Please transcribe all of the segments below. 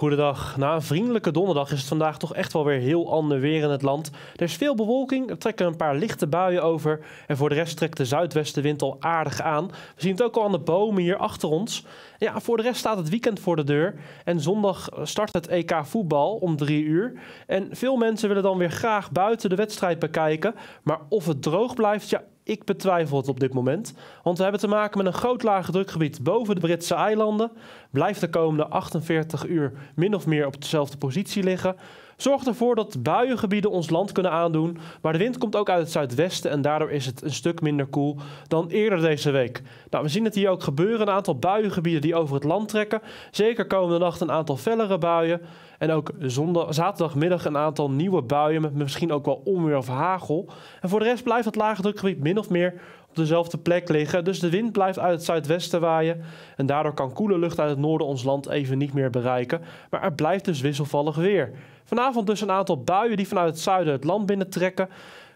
Goedendag. Na een vriendelijke donderdag is het vandaag toch echt wel weer heel ander weer in het land. Er is veel bewolking, er trekken een paar lichte buien over. En voor de rest trekt de zuidwestenwind al aardig aan. We zien het ook al aan de bomen hier achter ons. Ja, voor de rest staat het weekend voor de deur. En zondag start het EK voetbal om drie uur. En veel mensen willen dan weer graag buiten de wedstrijd bekijken. Maar of het droog blijft, ja, ik betwijfel het op dit moment, want we hebben te maken met een groot lage drukgebied boven de Britse eilanden. Blijft de komende 48 uur min of meer op dezelfde positie liggen. Zorgt ervoor dat buiengebieden ons land kunnen aandoen, maar de wind komt ook uit het zuidwesten en daardoor is het een stuk minder koel dan eerder deze week. Nou, we zien het hier ook gebeuren, een aantal buiengebieden die over het land trekken. Zeker komende nacht een aantal fellere buien en ook zondag, zaterdagmiddag een aantal nieuwe buien met misschien ook wel onweer of hagel. En voor de rest blijft het lage drukgebied min of meer op dezelfde plek liggen. Dus de wind blijft uit het zuidwesten waaien. En daardoor kan koele lucht uit het noorden ons land even niet meer bereiken. Maar er blijft dus wisselvallig weer. Vanavond dus een aantal buien die vanuit het zuiden het land binnentrekken.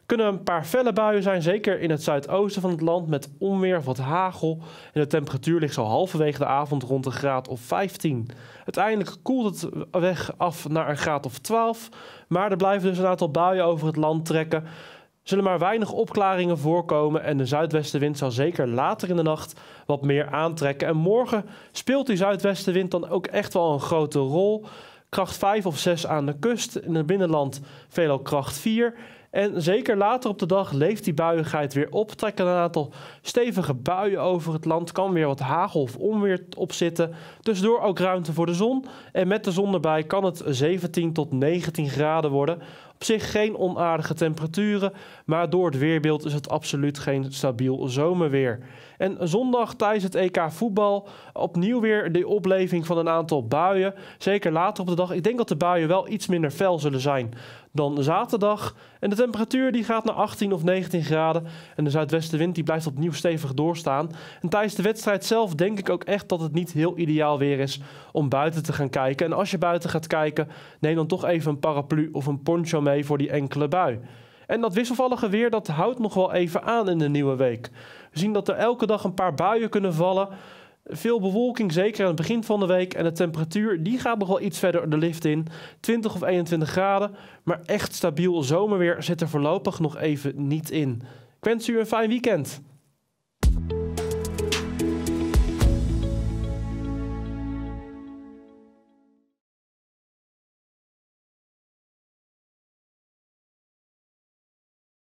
Kunnen een paar felle buien zijn, zeker in het zuidoosten van het land met onweer of wat hagel. En de temperatuur ligt zo halverwege de avond rond een graad of 15. Uiteindelijk koelt het weg af naar een graad of 12. Maar er blijven dus een aantal buien over het land trekken zullen maar weinig opklaringen voorkomen en de zuidwestenwind zal zeker later in de nacht wat meer aantrekken. En morgen speelt die zuidwestenwind dan ook echt wel een grote rol. Kracht 5 of 6 aan de kust, in het binnenland veelal kracht 4. En zeker later op de dag leeft die buiigheid weer op. Trekken een aantal stevige buien over het land. Kan weer wat hagel of onweer opzitten. zitten. Tussendoor ook ruimte voor de zon. En met de zon erbij kan het 17 tot 19 graden worden. Op zich geen onaardige temperaturen, maar door het weerbeeld is het absoluut geen stabiel zomerweer. En zondag tijdens het EK voetbal opnieuw weer de opleving van een aantal buien. Zeker later op de dag. Ik denk dat de buien wel iets minder fel zullen zijn dan zaterdag. En de temperatuur die gaat naar 18 of 19 graden. En de zuidwestenwind die blijft opnieuw stevig doorstaan. En tijdens de wedstrijd zelf denk ik ook echt dat het niet heel ideaal weer is om buiten te gaan kijken. En als je buiten gaat kijken, neem dan toch even een paraplu of een poncho mee voor die enkele bui. En dat wisselvallige weer dat houdt nog wel even aan in de nieuwe week. We zien dat er elke dag een paar buien kunnen vallen. Veel bewolking, zeker aan het begin van de week. En de temperatuur die gaat nogal wel iets verder de lift in. 20 of 21 graden. Maar echt stabiel zomerweer zit er voorlopig nog even niet in. Ik wens u een fijn weekend.